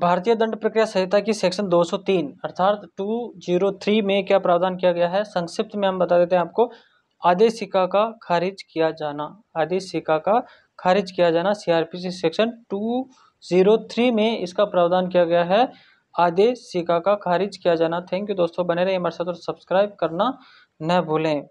भारतीय दंड प्रक्रिया संहिता की सेक्शन 203 अर्थात 203 में क्या प्रावधान किया गया है संक्षिप्त में हम बता देते हैं आपको आदेशिका का खारिज किया जाना आदेशिका का खारिज किया जाना सीआरपीसी सेक्शन 203 में इसका प्रावधान किया गया है आदेशिका का खारिज किया जाना थैंक यू दोस्तों बने रहिए हमारे साथ और सब्सक्राइब करना न भूलें